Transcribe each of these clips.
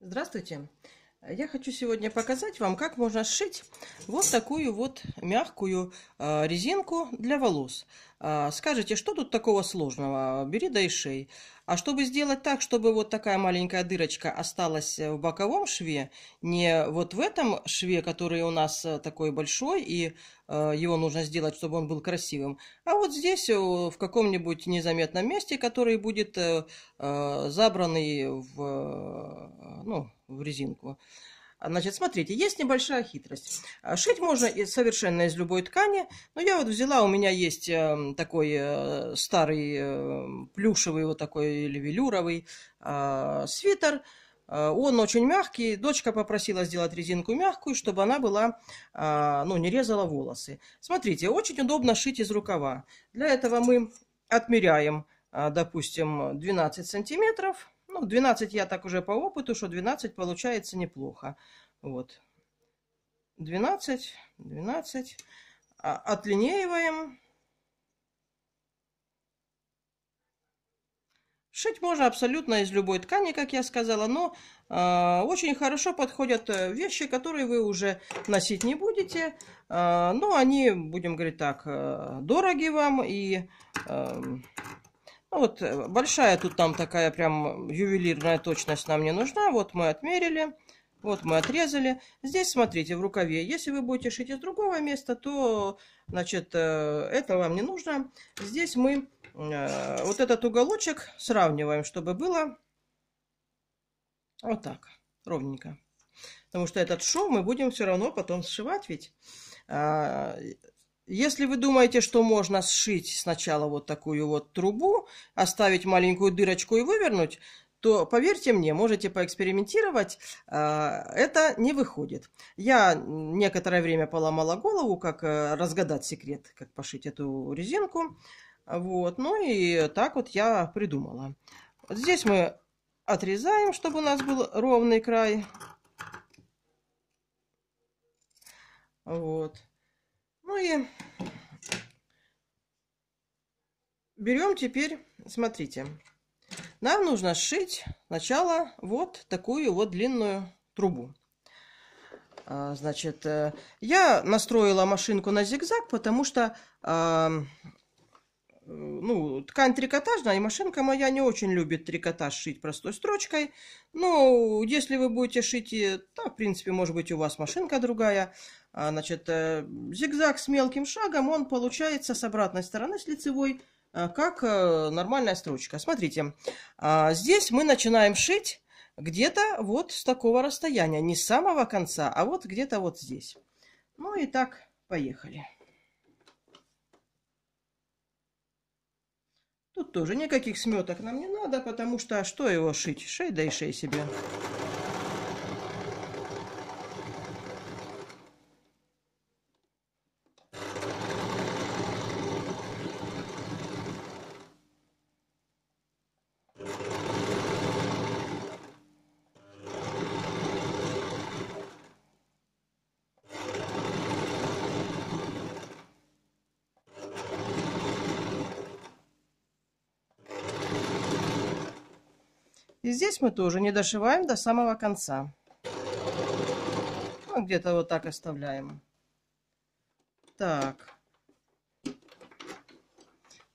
Здравствуйте! Я хочу сегодня показать вам, как можно сшить вот такую вот мягкую э, резинку для волос. А, скажите, что тут такого сложного? Бери да и шей. А чтобы сделать так, чтобы вот такая маленькая дырочка осталась э, в боковом шве, не вот в этом шве, который у нас э, такой большой, и э, его нужно сделать, чтобы он был красивым, а вот здесь в каком-нибудь незаметном месте, который будет забранный в, ну, в резинку. Значит, смотрите, есть небольшая хитрость. А, шить можно совершенно из любой ткани, но я вот взяла, у меня есть эм, такой э, старый эм, плюшевый, вот такой или велюровый а, свитер, а, он очень мягкий. Дочка попросила сделать резинку мягкую, чтобы она была, ну, не резала волосы. Смотрите, очень удобно шить из рукава. Для этого мы отмеряем, допустим, 12 сантиметров. Ну, 12 я так уже по опыту, что 12 получается неплохо. Вот. 12, 12. А, отлинеиваем. Шить можно абсолютно из любой ткани, как я сказала, но э, очень хорошо подходят э, вещи, которые вы уже носить не будете. Э, но они, будем говорить так, э, дороги вам и... Э, ну, вот э, большая тут там такая прям э, ювелирная точность нам не нужна. Вот мы отмерили. Вот мы отрезали. Здесь, смотрите, в рукаве. Если вы будете шить из другого места, то, значит, э, это вам не нужно. Здесь мы вот этот уголочек сравниваем, чтобы было вот так, ровненько. Потому что этот шов мы будем все равно потом сшивать ведь. А, если вы думаете, что можно сшить сначала вот такую вот трубу, оставить маленькую дырочку и вывернуть, то, поверьте мне, можете поэкспериментировать, а, это не выходит. Я некоторое время поломала голову, как э, разгадать секрет, как пошить эту резинку. Вот, ну и так вот я придумала. Вот здесь мы отрезаем, чтобы у нас был ровный край. Вот. Ну и берем теперь, смотрите, нам нужно сшить сначала вот такую вот длинную трубу. А, значит, э, я настроила машинку на зигзаг, потому что а, ну, ткань трикотажная, и машинка моя не очень любит трикотаж шить простой строчкой. Но ну, если вы будете шить, да, э, в принципе, может быть, у вас машинка другая. А, значит, э, зигзаг с мелким шагом, он получается с обратной стороны, с лицевой, э, как нормальная строчка. Смотрите, а, здесь мы начинаем шить где-то вот с такого расстояния, не с самого конца, а вот где-то вот здесь. Ну и так, поехали. Тут тоже никаких сметок нам не надо, потому что а что его шить? Шей да и шей себе. И здесь мы тоже не дошиваем до самого конца. Ну, Где-то вот так оставляем. Так.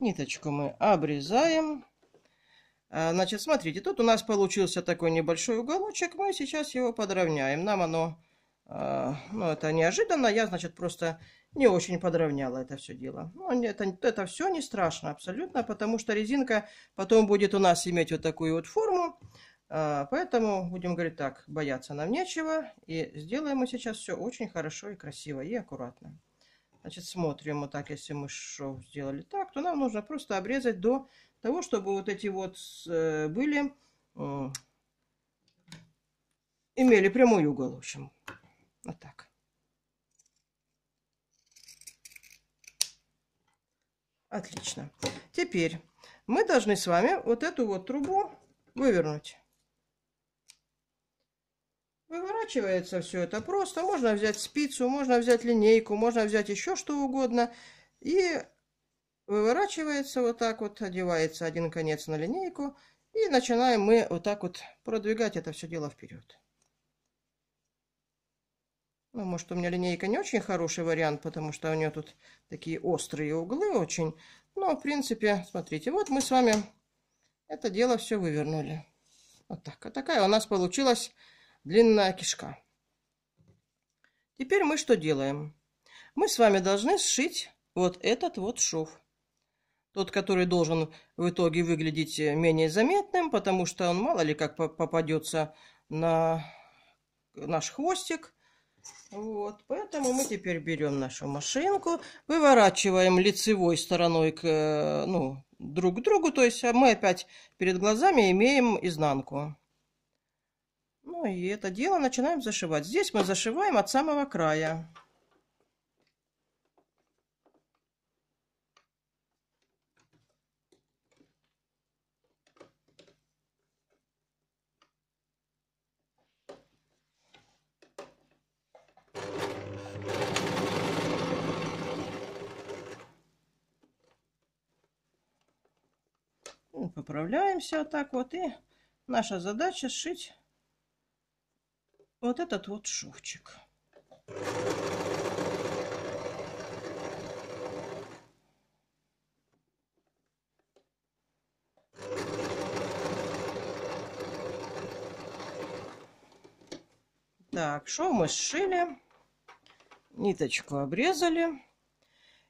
Ниточку мы обрезаем. А, значит, смотрите, тут у нас получился такой небольшой уголочек. Мы сейчас его подровняем. Нам оно... А, ну, это неожиданно. Я, значит, просто не очень подровняла это все дело. Но ну, это, это все не страшно абсолютно, потому что резинка потом будет у нас иметь вот такую вот форму. А, поэтому будем говорить так, бояться нам нечего. И сделаем мы сейчас все очень хорошо и красиво, и аккуратно. Значит, смотрим вот так, если мы шов сделали так, то нам нужно просто обрезать до того, чтобы вот эти вот э, были, имели прямой угол, в общем. Вот так. Отлично. Теперь мы должны с вами вот эту вот трубу вывернуть. Выворачивается все это просто. Можно взять спицу, можно взять линейку, можно взять еще что угодно. И выворачивается вот так вот, одевается один конец на линейку. И начинаем мы вот так вот продвигать это все дело вперед. Ну, может, у меня линейка не очень хороший вариант, потому что у нее тут такие острые углы очень. Но, в принципе, смотрите, вот мы с вами это дело все вывернули. Вот так. А такая у нас получилась длинная кишка. Теперь мы что делаем? Мы с вами должны сшить вот этот вот шов. Тот, который должен в итоге выглядеть менее заметным, потому что он мало ли как попадется на наш хвостик. Вот, поэтому мы теперь берем нашу машинку, выворачиваем лицевой стороной к, э, ну, друг к другу, то есть а мы опять перед глазами имеем изнанку. Ну и это дело начинаем зашивать. Здесь мы зашиваем от самого края. поправляемся вот так вот. И наша задача сшить вот этот вот шовчик. Так, шов мы сшили, ниточку обрезали.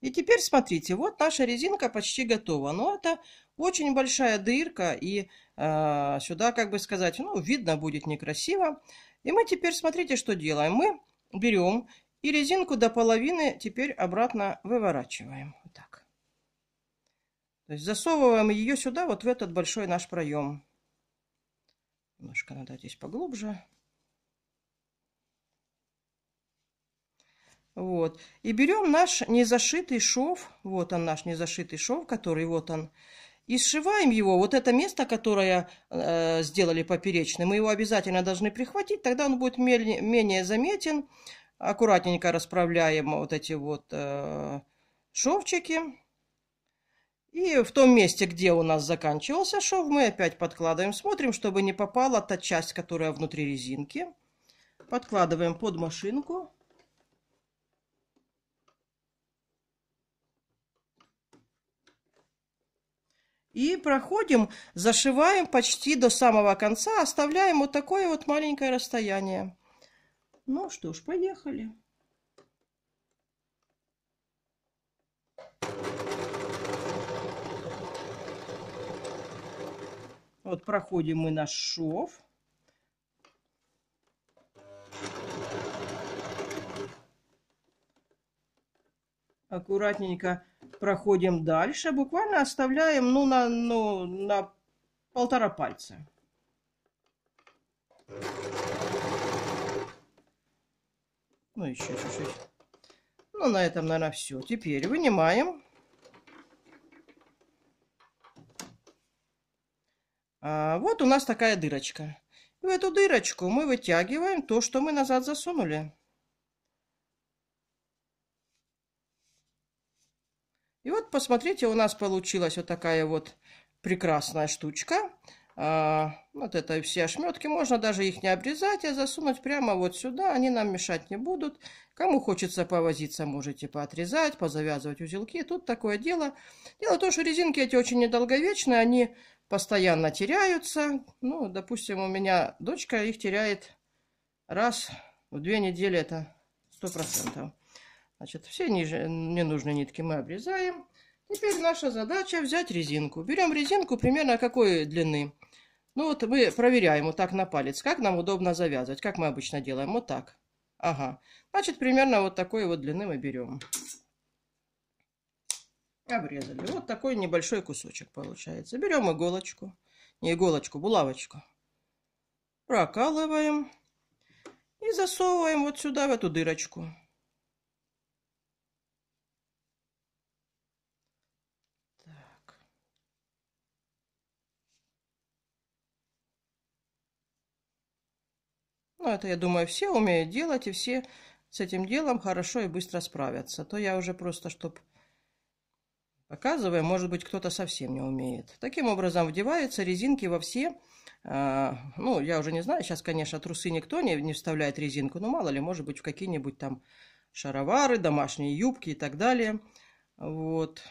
И теперь смотрите, вот наша резинка почти готова. Но это очень большая дырка, и э, сюда, как бы сказать, ну, видно будет некрасиво. И мы теперь, смотрите, что делаем. Мы берем и резинку до половины теперь обратно выворачиваем. Вот так. То есть засовываем ее сюда, вот в этот большой наш проем. Немножко надо здесь поглубже. Вот. И берем наш незашитый шов. Вот он наш незашитый шов, который вот он. И сшиваем его. Вот это место, которое э, сделали поперечное, мы его обязательно должны прихватить. Тогда он будет менее, менее заметен. Аккуратненько расправляем вот эти вот э, шовчики. И в том месте, где у нас заканчивался шов, мы опять подкладываем, смотрим, чтобы не попала та часть, которая внутри резинки. Подкладываем под машинку. И проходим, зашиваем почти до самого конца, оставляем вот такое вот маленькое расстояние. Ну что ж, поехали. Вот проходим мы наш шов. Аккуратненько Проходим дальше. Буквально оставляем ну, на, ну, на полтора пальца. Ну, еще чуть-чуть. Ну, на этом, наверное, все. Теперь вынимаем. А, вот у нас такая дырочка. В эту дырочку мы вытягиваем то, что мы назад засунули. И вот, посмотрите, у нас получилась вот такая вот прекрасная штучка. А, вот это все ошметки. Можно даже их не обрезать, а засунуть прямо вот сюда. Они нам мешать не будут. Кому хочется повозиться, можете поотрезать, позавязывать узелки. Тут такое дело. Дело в том, что резинки эти очень недолговечные. Они постоянно теряются. Ну, допустим, у меня дочка их теряет раз в две недели. Это сто процентов. Значит, все ненужные нитки мы обрезаем. Теперь наша задача взять резинку. Берем резинку примерно какой длины? Ну вот мы проверяем вот так на палец, как нам удобно завязывать, как мы обычно делаем, вот так. Ага, значит примерно вот такой вот длины мы берем. Обрезали. Вот такой небольшой кусочек получается. Берем иголочку, не иголочку, булавочку. Прокалываем и засовываем вот сюда, в эту дырочку. Ну, это, я думаю, все умеют делать, и все с этим делом хорошо и быстро справятся. То я уже просто, чтобы показывая, может быть, кто-то совсем не умеет. Таким образом вдеваются резинки во все, а, ну, я уже не знаю, сейчас, конечно, трусы никто не, не вставляет резинку, но мало ли, может быть, в какие-нибудь там шаровары, домашние юбки и так далее. Вот.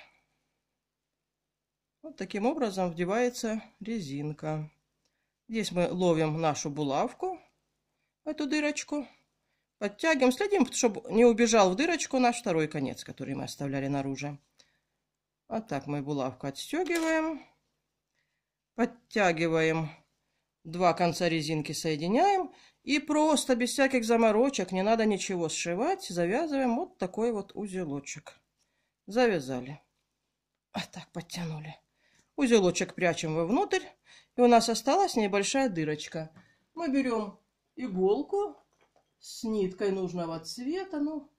Вот таким образом вдевается резинка. Здесь мы ловим нашу булавку эту дырочку. Подтягиваем, следим, чтобы не убежал в дырочку наш второй конец, который мы оставляли наружу. Вот так мы булавку отстегиваем. Подтягиваем. Два конца резинки соединяем. И просто, без всяких заморочек, не надо ничего сшивать, завязываем вот такой вот узелочек. Завязали. А так подтянули. Узелочек прячем вовнутрь. И у нас осталась небольшая дырочка. Мы берем иголку с ниткой нужного цвета. Ну,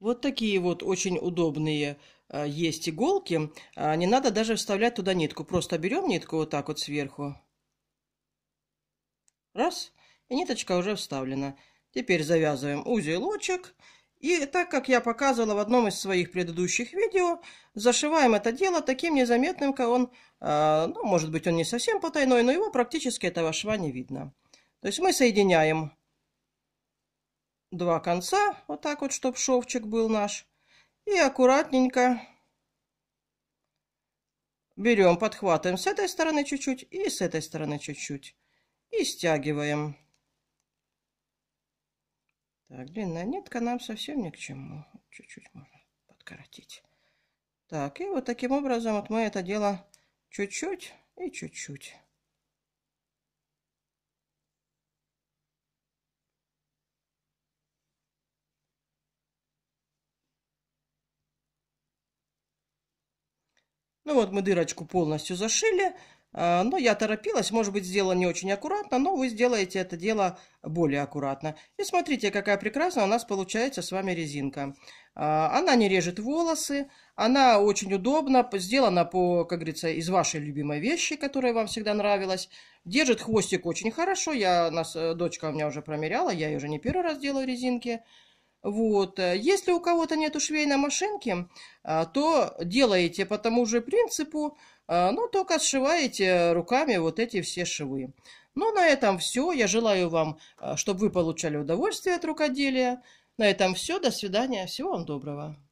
Вот такие вот очень удобные а, есть иголки. А, не надо даже вставлять туда нитку. Просто берем нитку вот так вот сверху. Раз. И ниточка уже вставлена. Теперь завязываем узелочек и так как я показывала в одном из своих предыдущих видео, зашиваем это дело таким незаметным, как он, э, ну, может быть, он не совсем потайной, но его практически этого шва не видно. То есть мы соединяем два конца, вот так вот, чтобы шовчик был наш, и аккуратненько берем, подхватываем с этой стороны чуть-чуть и с этой стороны чуть-чуть и стягиваем. Так, длинная нитка нам совсем ни к чему. Чуть-чуть можно подкоротить. Так, и вот таким образом вот мы это дело чуть-чуть и чуть-чуть. Ну вот мы дырочку полностью зашили, а, но я торопилась, может быть, сделала не очень аккуратно, но вы сделаете это дело более аккуратно. И смотрите, какая прекрасная у нас получается с вами резинка. А, она не режет волосы, она очень удобна, сделана, по, как говорится, из вашей любимой вещи, которая вам всегда нравилась. Держит хвостик очень хорошо, я, нас, э, дочка у меня уже промеряла, я ее уже не первый раз делаю резинки. Вот. Э, если у кого-то нет швейной машинки, э, то делаете по тому же принципу, э, но только сшиваете руками вот эти все швы. Ну, на этом все. Я желаю вам, чтобы вы получали удовольствие от рукоделия. На этом все. До свидания. Всего вам доброго.